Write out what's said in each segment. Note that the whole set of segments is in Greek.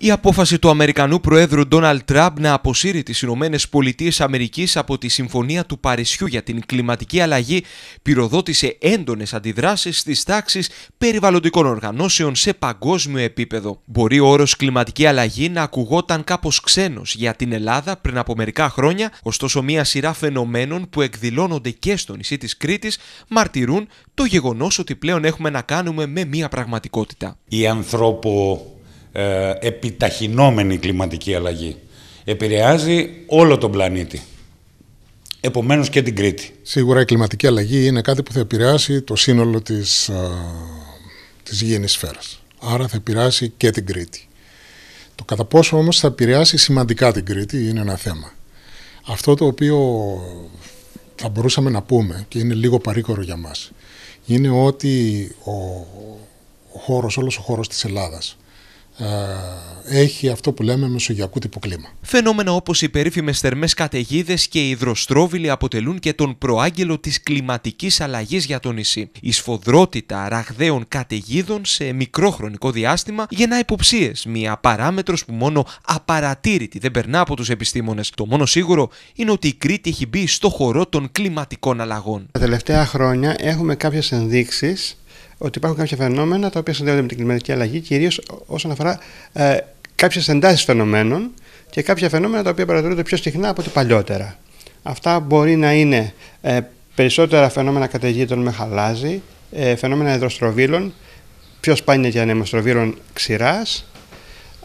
Η απόφαση του Αμερικανού Προέδρου Ντόναλτ Τραμπ να αποσύρει τις Ηνωμένες Πολιτείες Αμερικής από τη Συμφωνία του Παρισιού για την κλιματική αλλαγή πυροδότησε έντονες αντιδράσεις στις τάξεις περιβαλλοντικών οργανώσεων σε παγκόσμιο επίπεδο. Μπορεί ο όρος κλιματική αλλαγή να ακουγόταν κάπως ξένος για την Ελλάδα πριν από μερικά χρόνια, ωστόσο μια σειρά φαινομένων που εκδηλώνονται και στο νησί της Κρήτης μαρτυρούν το γεγονός ότι πλέον έχουμε να κάνουμε με μια πραγματικότητα. Η ανθρώπου. Ε, επιταχυνόμενη κλιματική αλλαγή. Επηρεάζει όλο τον πλανήτη. Επομένως και την Κρήτη. Σίγουρα η κλιματική αλλαγή είναι κάτι που θα επηρεάσει το σύνολο της της, ε, της Άρα θα επηρεάσει και την Κρήτη. Το κατά πόσο όμως θα επηρεάσει σημαντικά την Κρήτη είναι ένα θέμα. Αυτό το οποίο θα μπορούσαμε να πούμε και είναι λίγο παρήκορο για μας είναι ότι ο, ο χώρος, ο χώρος της Ελλάδας έχει αυτό που λέμε μεσογειακού τύπου κλίμα. Φαινόμενα όπως οι περίφημες θερμές καταιγίδες και οι υδροστρόβιλοι αποτελούν και τον προάγγελο της κλιματικής αλλαγής για το νησί. Η σφοδρότητα ραγδαίων καταιγίδων σε μικρό χρονικό διάστημα γεννά υποψίες. Μια παράμετρος που μόνο απαρατήρητη δεν περνά από τους επιστήμονες. Το μόνο σίγουρο είναι ότι η Κρήτη έχει μπει στο χορό των κλιματικών αλλαγών. Τα τελευταία χρόνια έχουμε κάποιες ενδείξεις ότι υπάρχουν κάποια φαινόμενα τα οποία συνδέονται με την κλιματική αλλαγή, κυρίως όσον αφορά ε, κάποιες εντάσεις φαινομένων και κάποια φαινόμενα τα οποία παρατηρούνται πιο συχνά από ό,τι παλιότερα. Αυτά μπορεί να είναι ε, περισσότερα φαινόμενα καταιγίδων με χαλάζι, ε, φαινόμενα υδροστροβίλων, πιο σπάνια για ανεμοστροβίλων ξηρά.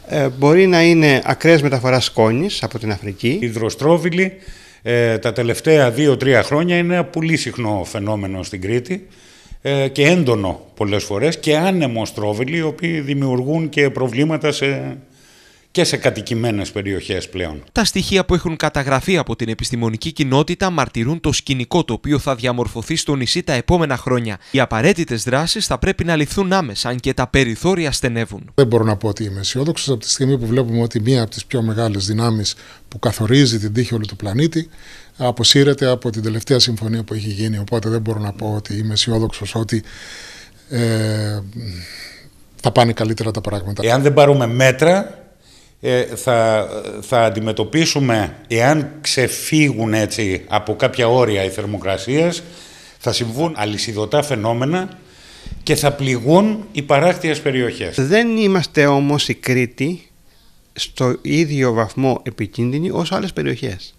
Ε, μπορεί να είναι ακραίες μεταφοράς σκόνης από την Αφρική. Υδροστρόβιλοι ε, τα τελευταία 2-3 χρόνια είναι ένα πολύ συχνό φαινόμενο στην Κρήτη. Ε, και έντονο πολλές φορές και άνεμο στρόβιλοι οι οποίοι δημιουργούν και προβλήματα σε, και σε κατοικημένες περιοχές πλέον. Τα στοιχεία που έχουν καταγραφεί από την επιστημονική κοινότητα μαρτυρούν το σκηνικό το οποίο θα διαμορφωθεί στο νησί τα επόμενα χρόνια. Οι απαραίτητες δράσεις θα πρέπει να ληφθούν άμεσα, αν και τα περιθώρια στενεύουν. Δεν μπορώ να πω ότι είμαι αισιόδοξος από τη στιγμή που βλέπουμε ότι μία από τις πιο μεγάλες δυνάμεις που καθορίζει την τύχη όλου του πλανήτη αποσύρεται από την τελευταία συμφωνία που έχει γίνει. Οπότε δεν μπορώ να πω ότι είμαι αισιόδοξος ότι ε, θα πάνε καλύτερα τα πράγματα. Εάν δεν πάρουμε μέτρα, ε, θα, θα αντιμετωπίσουμε, εάν ξεφύγουν έτσι από κάποια όρια οι θερμοκρασίες, θα συμβούν αλυσιδωτά φαινόμενα και θα πληγούν οι παράκτιες περιοχές. Δεν είμαστε όμως η Κρήτη στο ίδιο βαθμό επικίνδυνη όσο άλλες περιοχές.